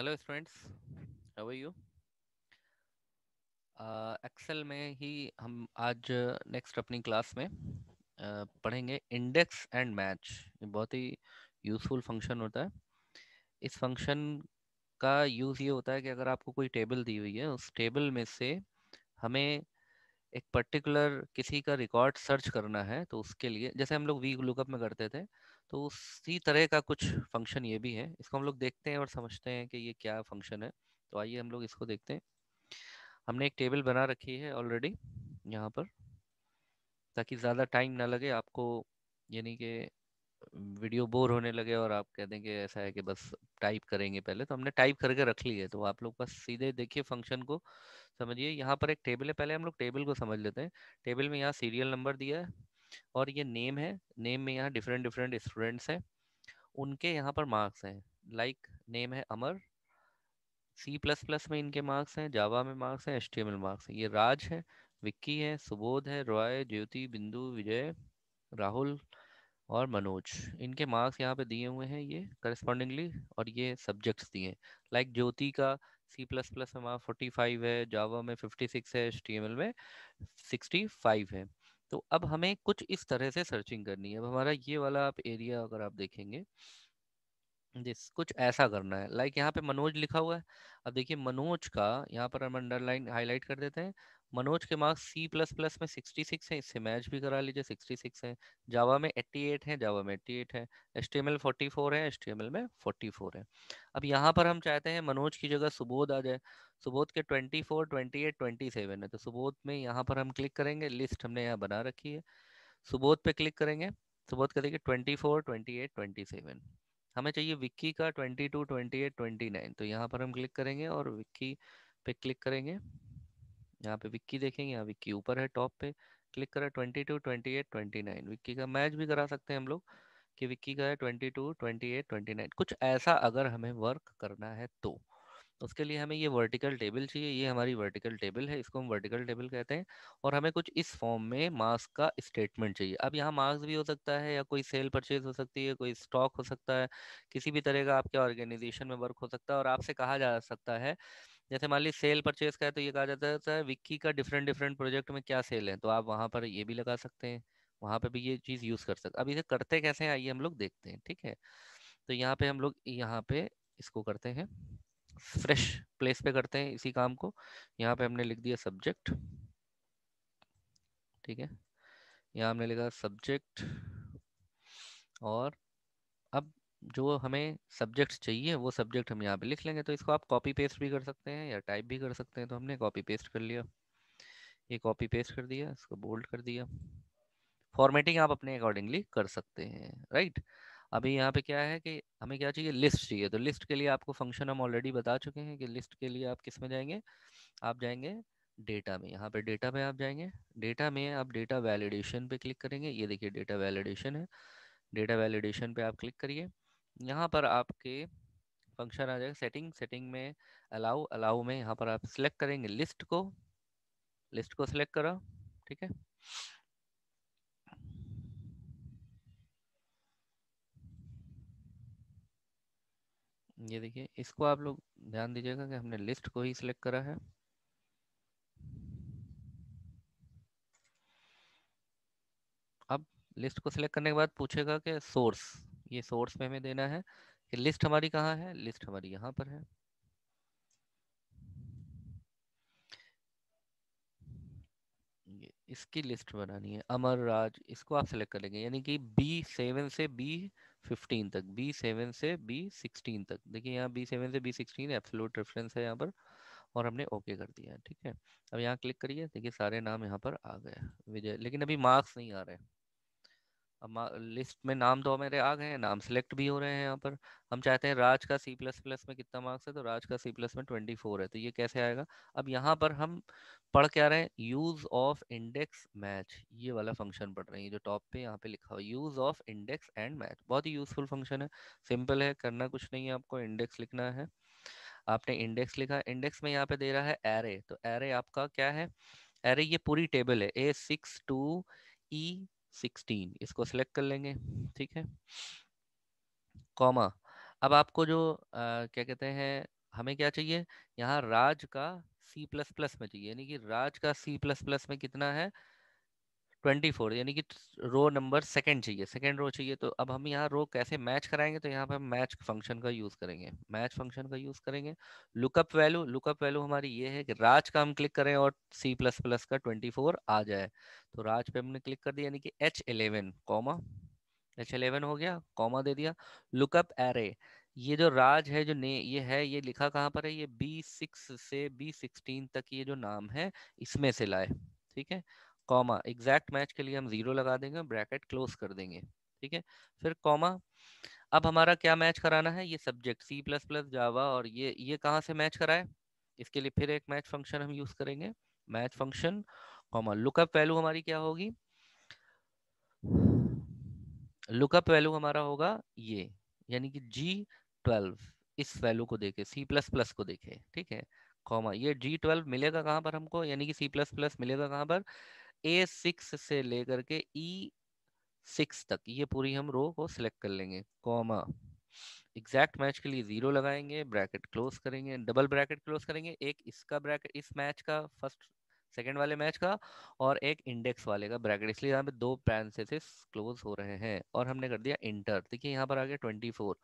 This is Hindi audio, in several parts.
hello students how are you Excel में ही हम आज नेक्स्ट अपनी क्लास में uh, पढ़ेंगे इंडेक्स एंड मैच ये बहुत ही यूज़फुल फंक्शन होता है इस फंक्शन का यूज़ ये होता है कि अगर आपको कोई टेबल दी हुई है उस टेबल में से हमें एक पर्टिकुलर किसी का रिकॉर्ड सर्च करना है तो उसके लिए जैसे हम लोग वी लुकअप में करते थे तो उसी तरह का कुछ फंक्शन ये भी है इसको हम लोग देखते हैं और समझते हैं कि ये क्या फंक्शन है तो आइए हम लोग इसको देखते हैं हमने एक टेबल बना रखी है ऑलरेडी यहाँ पर ताकि ज़्यादा टाइम ना लगे आपको यानी कि वीडियो बोर होने लगे और आप कह दें कि ऐसा है कि बस टाइप करेंगे पहले तो हमने टाइप करके रख ली है तो आप लोग बस सीधे देखिए फंक्शन को समझिए यहाँ पर एक टेबल है पहले हम लोग टेबल को समझ लेते हैं टेबल में यहाँ सीरियल नंबर दिया है और ये नेम है नेम में यहाँ डिफरेंट डिफरेंट स्टूडेंट्स हैं उनके यहाँ पर मार्क्स हैं लाइक नेम है अमर सी प्लस प्लस में इनके मार्क्स हैं जावा में मार्क्स हैं S T M L marks हैं ये राज है विक्की है सुबोध है रॉय ज्योति बिंदु विजय राहुल और मनोज इनके मार्क्स यहाँ पे दिए हुए हैं ये करस्पॉन्डिंगली और ये सब्जेक्ट्स दिए हैं लाइक ज्योति का सी प्लस प्लस में मार्क्स फोर्टी फाइव है जावा में फिफ्टी सिक्स है एस टी एम एल में सिक्सटी फाइव है तो अब हमें कुछ इस तरह से सर्चिंग करनी है अब हमारा ये वाला आप एरिया अगर आप देखेंगे जिस कुछ ऐसा करना है लाइक यहाँ पे मनोज लिखा हुआ है अब देखिए मनोज का यहाँ पर हम अंडरलाइन हाईलाइट कर देते हैं मनोज के मार्क्स सी प्लस प्लस में सिक्सटी सिक्स हैं इससे मैच भी करा लीजिए सिक्सटी सिक्स है जावा में एट्टी एट है जावा में एट्टी एट है S T M L forty four है एस टी एम एल में फोर्टी फोर है अब यहाँ पर हम चाहते हैं मनोज की जगह सुबोध आ जाए सुबोध के twenty twenty four eight twenty seven है तो सुबोध में यहाँ पर हम क्लिक करेंगे लिस्ट हमने यहाँ बना रखी है सुबोध पे क्लिक करेंगे सुबोध का देखिए twenty four twenty eight twenty seven हमें चाहिए विक्की का twenty two twenty eight twenty nine तो यहाँ पर हम क्लिक करेंगे और विक्की पे क्लिक करेंगे यहाँ पे विक्की देखेंगे यहाँ विक्की ऊपर है टॉप पे क्लिक करें twenty two twenty eight twenty nine Vicky का मैच भी करा सकते हैं हम लोग कि विक्की का है twenty two twenty eight twenty nine कुछ ऐसा अगर हमें वर्क करना है तो उसके लिए हमें ये वर्टिकल टेबल चाहिए ये हमारी वर्टिकल टेबल है इसको हम वर्टिकल टेबल कहते हैं और हमें कुछ इस फॉर्म में मार्क्स का स्टेटमेंट चाहिए अब यहाँ मार्क्स भी हो सकता है या कोई सेल परचेज हो सकती है कोई स्टॉक हो सकता है किसी भी तरह का आपके ऑर्गेनाइजेशन में वर्क हो सकता है और आपसे कहा जा सकता है जैसे मान ली सेल परचेज का है तो ये कहा जाता है विक्की का डिफरेंट डिफरेंट प्रोजेक्ट में क्या सेल है तो आप वहाँ पर ये भी लगा सकते हैं वहाँ पे भी ये चीज़ यूज़ कर सकते अब इसे करते कैसे हैं आइए हम लोग देखते हैं ठीक है तो यहाँ पे हम लोग यहाँ पे इसको करते हैं फ्रेश प्लेस पे करते हैं इसी काम को यहाँ पे हमने लिख दिया सब्जेक्ट ठीक है यहाँ हमने लिखा सब्जेक्ट और अब जो हमें सब्जेक्ट चाहिए वो सब्जेक्ट हम यहाँ पे लिख लेंगे तो इसको आप कॉपी पेस्ट भी कर सकते हैं या टाइप भी कर सकते हैं तो हमने कॉपी पेस्ट कर लिया ये कॉपी पेस्ट कर दिया इसको बोल्ड कर दिया फॉर्मेटिंग आप अपने अकॉर्डिंगली कर सकते हैं राइट अभी यहाँ पे क्या है कि हमें क्या चाहिए लिस्ट चाहिए तो लिस्ट के लिए आपको फंक्शन हम ऑलरेडी बता चुके हैं कि लिस्ट के लिए आप किस में जाएंगे आप जाएंगे डेटा में यहाँ पे डेटा में आप जाएंगे डेटा में आप डेटा वैलिडेशन पे क्लिक करेंगे ये देखिए डेटा वैलिडेशन है डेटा वैलिडेशन पे आप क्लिक करिए यहाँ पर आपके फंक्शन आ जाएगा सेटिंग सेटिंग में अलाउ अलाउ में यहाँ पर आप सिलेक्ट करेंगे लिस्ट को लिस्ट को सिलेक्ट करो ठीक है ये देखिए इसको आप लोग ध्यान दीजिएगा कि हमने लिस्ट को ही सिलेक्ट करा है अब लिस्ट को सिलेक्ट करने के बाद पूछेगा कि सोर्स ये सोर्स में हमें देना है कि लिस्ट हमारी कहाँ है लिस्ट हमारी यहाँ पर है इसकी लिस्ट बनानी है अमर राज इसको आप सेलेक्ट करेंगे यानी कि बी सेवन से बी फिफ्टीन तक बी सेवन से बी सिक्सटीन तक देखिए यहाँ बी सेवन से बी सिक्सटीन एप्सलूट रेफरेंस है यहाँ पर और हमने ओके कर दिया ठीक है अब यहाँ क्लिक करिए देखिए सारे नाम यहाँ पर आ गए विजय लेकिन अभी मार्क्स नहीं आ रहे लिस्ट में नाम दो मेरे आ गए हैं नाम सिलेक्ट भी हो रहे हैं यहाँ पर हम चाहते हैं राज का सी प्लस प्लस में कितना मार्क्स है तो राज का सी प्लस में ट्वेंटी फोर है तो ये कैसे आएगा अब यहाँ पर हम पढ़ क्या रहे हैं यूज ऑफ इंडेक्स मैच ये वाला फंक्शन पढ़ रहे हैं जो टॉप पे यहाँ पे लिखा हुआ use of index and match बहुत ही यूजफुल फंक्शन है सिंपल है करना कुछ नहीं है आपको इंडेक्स लिखना है आपने इंडेक्स लिखा इंडेक्स में यहाँ पे दे रहा है एरे तो एरे आपका क्या है एरे ये पूरी टेबल है A six to E sixteen इसको सिलेक्ट कर लेंगे ठीक है कॉमा अब आपको जो आ, क्या कहते हैं हमें क्या चाहिए यहाँ राज का सी प्लस प्लस में चाहिए यानी कि राज का सी प्लस प्लस में कितना है ट्वेंटी फोर यानी कि रो नंबर सेकंड चाहिए सेकंड रो चाहिए तो अब हम यहाँ रो कैसे मैच कराएंगे तो यहाँ पे हम मैच फंक्शन का यूज करेंगे मैच फंक्शन का यूज करेंगे लुकअप वैल्यू लुकअप वैल्यू हमारी ये है कि राज का हम क्लिक करें और सी प्लस प्लस का ट्वेंटी फोर आ जाए तो राज पे हमने क्लिक कर दिया यानी कि H eleven comma H eleven हो गया कॉमा दे दिया लुकअप एरे ये जो राज है जो ने ये है ये लिखा कहाँ पर है ये बी सिक्स से बी सिक्सटीन तक ये जो नाम है इसमें से लाए ठीक है कॉमा एग्जैक्ट मैच के लिए हम जीरो लगा देंगे ब्रैकेट क्लोज कर देंगे ठीक है फिर कॉमा अब हमारा क्या मैच कराना है ये subject C plus plus Java और ये ये कहाँ से मैच कराए इसके लिए फिर एक मैच फंक्शन हम यूज करेंगे match function comma lookup value हमारी क्या होगी लुकअप वैल्यू हमारा होगा ये यानी कि जी ट्वेल्व इस वैल्यू को देखे सी प्लस प्लस को देखे ठीक है कॉमा ये जी ट्वेल्व मिलेगा कहाँ पर हमको यानी कि सी प्लस प्लस मिलेगा कहाँ पर ए सिक्स से लेकर के ई e सिक्स तक ये पूरी हम रो को सिलेक्ट कर लेंगे कॉमा एग्जैक्ट मैच के लिए जीरो लगाएंगे ब्रैकेट क्लोज करेंगे डबल ब्रैकेट क्लोज करेंगे एक इसका ब्रैकेट इस मैच का फर्स्ट सेकेंड वाले मैच का और एक इंडेक्स वाले का ब्रैकेट इसलिए यहाँ पे दो पैरेंथेसिस क्लोज हो रहे हैं और हमने कर दिया इंटर देखिए यहाँ पर आ गया twenty four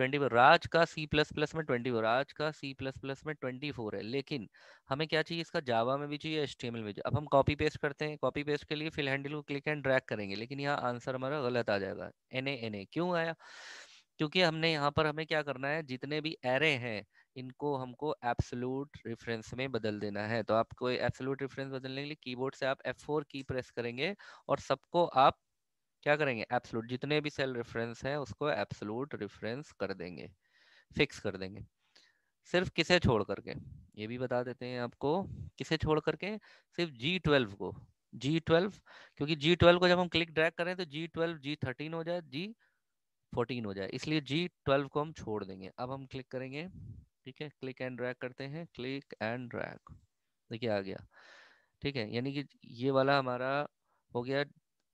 twenty four Raj का सी प्लस प्लस में ट्वेंटी फोर राज का सी प्लस प्लस में ट्वेंटी फोर है लेकिन हमें क्या चाहिए इसका जावा में भी चाहिए एस एच में चाहिए अब हम कॉपी पेस्ट करते हैं कॉपी पेस्ट के लिए फिल हैंडल को क्लिक एंड ड्रैग करेंगे लेकिन यहाँ आंसर हमारा गलत आ जाएगा एन ए एन ए क्यों आया क्योंकि हमने यहाँ पर हमें क्या करना है जितने भी एरे हैं इनको हमको एब्सोलूट रेफरेंस में बदल देना है तो आपको एब्सोलूट रेफरेंस बदलने के लिए कीबोर्ड से आप F4 की प्रेस करेंगे और सबको आप क्या करेंगे एप्सलूट जितने भी सेल रेफरेंस हैं उसको एप्सलूट रेफरेंस कर देंगे फिक्स कर देंगे सिर्फ किसे छोड़ करके ये भी बता देते हैं आपको किसे छोड़ करके सिर्फ जी ट्वेल्व को जी ट्वेल्व क्योंकि जी ट्वेल्व को जब हम क्लिक ड्रैग करें तो जी ट्वेल्व जी थर्टीन हो जाए जी फोर्टीन हो जाए इसलिए जी ट्वेल्व को हम छोड़ देंगे अब हम क्लिक करेंगे ठीक है क्लिक एंड ड्रैग करते हैं क्लिक एंड ड्रैग देखिए आ गया ठीक है यानी कि ये वाला हमारा हो गया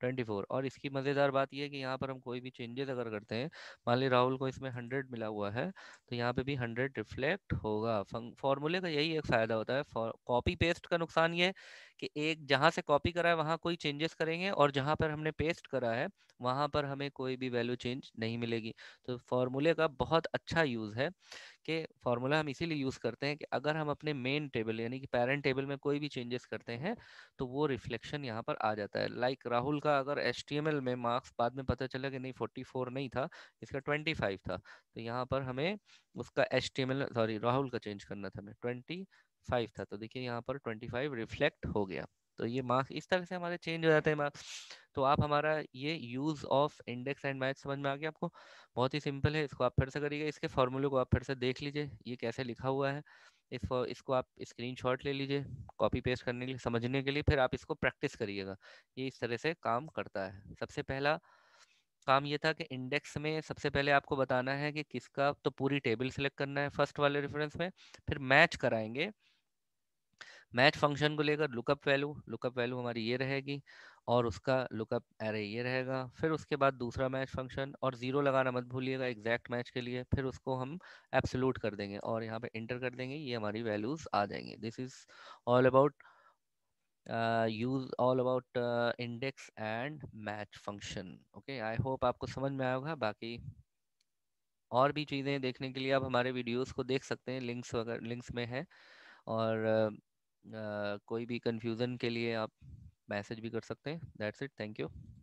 ट्वेंटी फोर और इसकी मज़ेदार बात यह है कि यहाँ पर हम कोई भी चेंजेस अगर करते हैं मान ली राहुल को इसमें हंड्रेड मिला हुआ है तो यहाँ पे भी हंड्रेड रिफ्लेक्ट होगा फॉर्मूले का यही एक फ़ायदा होता है कॉपी पेस्ट का नुकसान ये कि एक जहाँ से कॉपी करा है वहाँ कोई चेंजेस करेंगे और जहाँ पर हमने पेस्ट करा है वहाँ पर हमें कोई भी वैल्यू चेंज नहीं मिलेगी तो फार्मूले का बहुत अच्छा यूज़ है कि फार्मूला हम इसीलिए यूज़ करते हैं कि अगर हम अपने मेन टेबल यानी कि पेरेंट टेबल में कोई भी चेंजेस करते हैं तो वो रिफ्लेक्शन यहाँ पर आ जाता है लाइक राहुल का आपका अगर एस में मार्क्स बाद में पता चला कि नहीं 44 नहीं था इसका 25 था तो यहाँ पर हमें उसका एस सॉरी राहुल का चेंज करना था हमें 25 था तो देखिए यहाँ पर 25 रिफ्लेक्ट हो गया तो ये मार्क्स इस तरह से हमारे चेंज हो जाते हैं मार्क्स तो आप हमारा ये use of index and match समझ में आ गया आपको बहुत ही सिंपल है इसको आप फिर से करिएगा इसके फॉर्मूले को आप फिर से देख लीजिए ये कैसे लिखा हुआ है इसको इसको आप स्क्रीनशॉट ले लीजिए कॉपी पेस्ट करने के लिए समझने के लिए फिर आप इसको प्रैक्टिस करिएगा ये इस तरह से काम करता है सबसे पहला काम ये था कि इंडेक्स में सबसे पहले आपको बताना है कि किसका तो पूरी टेबल सेलेक्ट करना है फर्स्ट वाले रेफरेंस में फिर मैच कराएंगे मैच फंक्शन को लेकर लुकअप वैल्यू लुकअप वैल्यू हमारी ये रहेगी और उसका लुकअप एरे ये रहेगा फिर उसके बाद दूसरा मैच फंक्शन और ज़ीरो लगाना मत भूलिएगा एग्जैक्ट मैच के लिए फिर उसको हम एब्सोलूट कर देंगे और यहाँ पे इंटर कर देंगे ये हमारी वैल्यूज़ आ जाएंगे this is all about use all about index and match function okay I hope आपको समझ में आएगा बाकी और भी चीज़ें देखने के लिए आप हमारे वीडियोस को देख सकते हैं लिंक्स वगैरह लिंक्स में है और uh, uh, कोई भी कंफ्यूजन के लिए आप मैसेज भी कर सकते हैं दैट्स इट थैंक यू